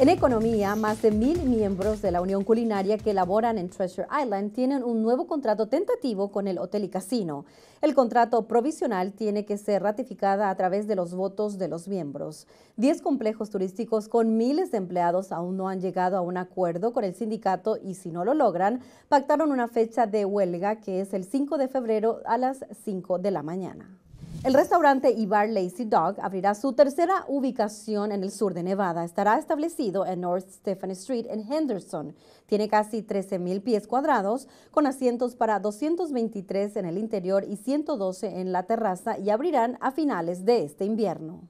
En economía, más de mil miembros de la Unión Culinaria que laboran en Treasure Island tienen un nuevo contrato tentativo con el hotel y casino. El contrato provisional tiene que ser ratificado a través de los votos de los miembros. Diez complejos turísticos con miles de empleados aún no han llegado a un acuerdo con el sindicato y si no lo logran, pactaron una fecha de huelga que es el 5 de febrero a las 5 de la mañana. El restaurante y bar Lazy Dog abrirá su tercera ubicación en el sur de Nevada. Estará establecido en North Stephanie Street en Henderson. Tiene casi 13.000 pies cuadrados, con asientos para 223 en el interior y 112 en la terraza y abrirán a finales de este invierno.